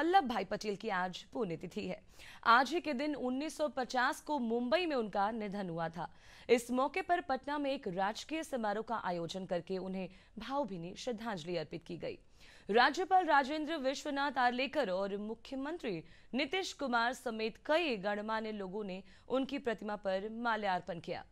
वल्लभ भाई पटेल की आज पुण्यतिथि है आज ही के दिन 1950 को मुंबई में उनका निधन हुआ था इस मौके पर पटना में एक राजकीय समारोह का आयोजन करके उन्हें भावभीनी श्रद्धांजलि अर्पित की गई राज्यपाल राजेंद्र विश्वनाथ आर्लेकर और मुख्यमंत्री नीतीश कुमार समेत कई गणमान्य लोगों ने उनकी प्रतिमा पर माल्यार्पण किया